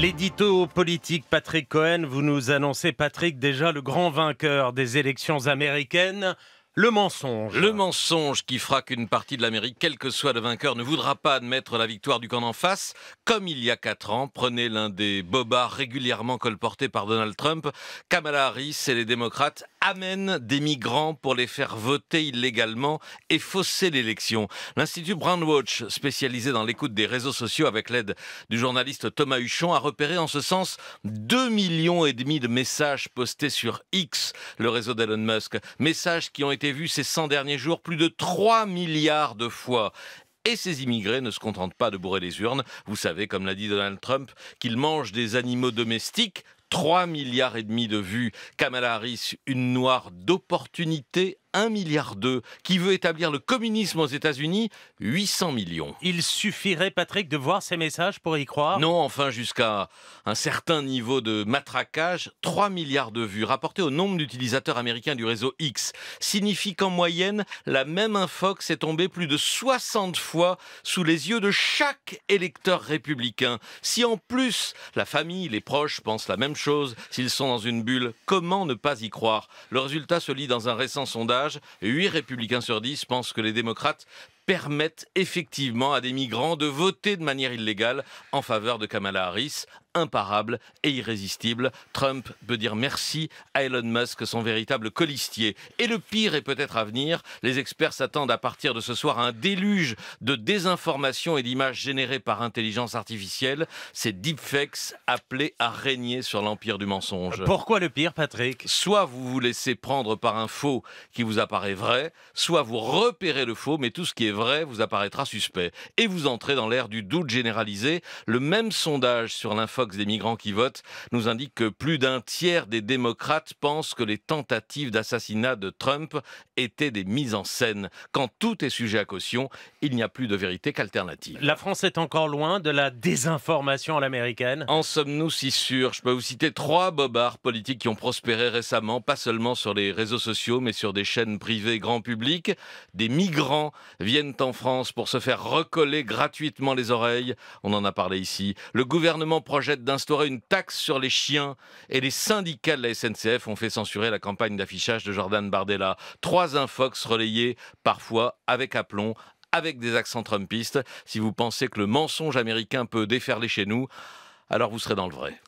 L'édito politique Patrick Cohen, vous nous annoncez Patrick déjà le grand vainqueur des élections américaines. Le mensonge. Le mensonge qui fera qu'une partie de l'Amérique, quel que soit le vainqueur, ne voudra pas admettre la victoire du camp d'en face. Comme il y a quatre ans, prenez l'un des bobards régulièrement colportés par Donald Trump, Kamala Harris et les démocrates amène des migrants pour les faire voter illégalement et fausser l'élection. L'Institut Brandwatch, spécialisé dans l'écoute des réseaux sociaux avec l'aide du journaliste Thomas Huchon, a repéré en ce sens 2 millions et demi de messages postés sur X, le réseau d'Elon Musk. Messages qui ont été vus ces 100 derniers jours plus de 3 milliards de fois et ces immigrés ne se contentent pas de bourrer les urnes. Vous savez, comme l'a dit Donald Trump, qu'ils mangent des animaux domestiques, 3 milliards et demi de vues. Kamala Harris, une noire d'opportunité 1 milliard 2, qui veut établir le communisme aux États-Unis, 800 millions. Il suffirait, Patrick, de voir ces messages pour y croire Non, enfin, jusqu'à un certain niveau de matraquage, 3 milliards de vues rapportées au nombre d'utilisateurs américains du réseau X, signifie qu'en moyenne, la même infox est tombée plus de 60 fois sous les yeux de chaque électeur républicain. Si en plus la famille, les proches pensent la même chose, s'ils sont dans une bulle, comment ne pas y croire Le résultat se lit dans un récent sondage 8 républicains sur 10 pensent que les démocrates permettent effectivement à des migrants de voter de manière illégale en faveur de Kamala Harris imparable et irrésistible. Trump peut dire merci à Elon Musk, son véritable colistier. Et le pire est peut-être à venir. Les experts s'attendent à partir de ce soir à un déluge de désinformation et d'images générées par intelligence artificielle. Ces deepfakes appelés à régner sur l'empire du mensonge. Pourquoi le pire, Patrick Soit vous vous laissez prendre par un faux qui vous apparaît vrai, soit vous repérez le faux, mais tout ce qui est vrai vous apparaîtra suspect. Et vous entrez dans l'ère du doute généralisé. Le même sondage sur l'info des migrants qui votent nous indique que plus d'un tiers des démocrates pensent que les tentatives d'assassinat de Trump étaient des mises en scène. Quand tout est sujet à caution, il n'y a plus de vérité qu'alternative. La France est encore loin de la désinformation à l'américaine. En sommes-nous si sûrs Je peux vous citer trois bobards politiques qui ont prospéré récemment, pas seulement sur les réseaux sociaux, mais sur des chaînes privées grand public. Des migrants viennent en France pour se faire recoller gratuitement les oreilles. On en a parlé ici. Le gouvernement projette d'instaurer une taxe sur les chiens et les syndicats de la SNCF ont fait censurer la campagne d'affichage de Jordan Bardella. Trois infox relayés, parfois avec aplomb, avec des accents trumpistes. Si vous pensez que le mensonge américain peut déferler chez nous, alors vous serez dans le vrai.